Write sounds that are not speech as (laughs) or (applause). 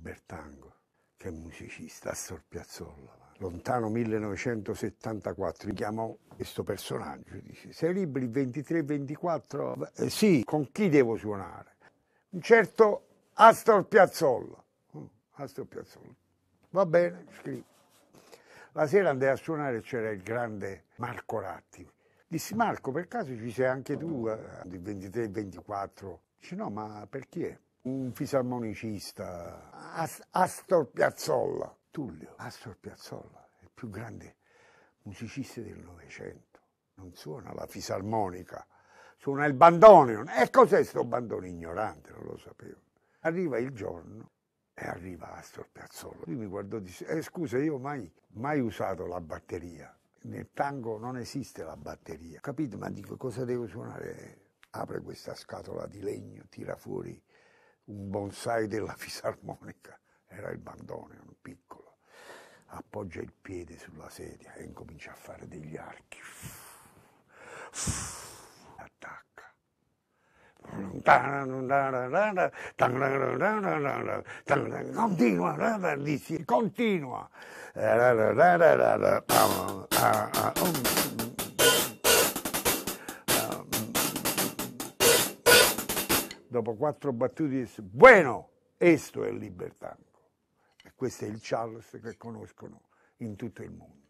Bertango, che è musicista, a Piazzolla. Lontano 1974, mi chiamò questo personaggio, dice, sei libri 23-24? Eh, sì, con chi devo suonare? Un certo Astor Piazzolla. Oh, Astor Piazzolla. Va bene, scrivo. La sera andai a suonare, c'era il grande Marco Ratti. Dissi, Marco, per caso ci sei anche tu, eh? il 23-24? Dice, no, ma per chi è? un fisarmonicista, Astor Piazzolla. Tullio, Astor Piazzolla, il più grande musicista del Novecento, non suona la fisarmonica, suona il bandoneon. E cos'è sto bandone ignorante? Non lo sapevo. Arriva il giorno e arriva Astor Piazzolla. Lui mi guardò e disse, eh, scusa, io mai, mai usato la batteria. Nel tango non esiste la batteria. Capito? Ma dico, cosa devo suonare? Apre questa scatola di legno, tira fuori un bonsai della (laughs) fisarmonica, era il bandone, un piccolo. Appoggia il piede sulla sedia e incomincia a fare degli archi. Attacca. Continua, continua. dopo quattro battute disse, bueno, esto è libertango. E questo è il Charles che conoscono in tutto il mondo.